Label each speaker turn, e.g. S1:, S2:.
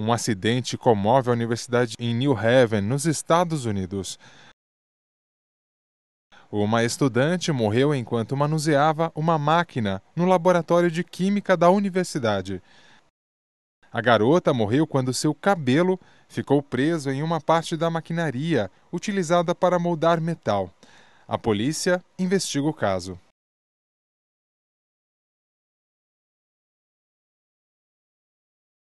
S1: Um acidente comove a universidade em New Haven, nos Estados Unidos. Uma estudante morreu enquanto manuseava uma máquina no laboratório de química da universidade. A garota morreu quando seu cabelo ficou preso em uma parte da maquinaria utilizada para moldar metal. A polícia investiga o caso.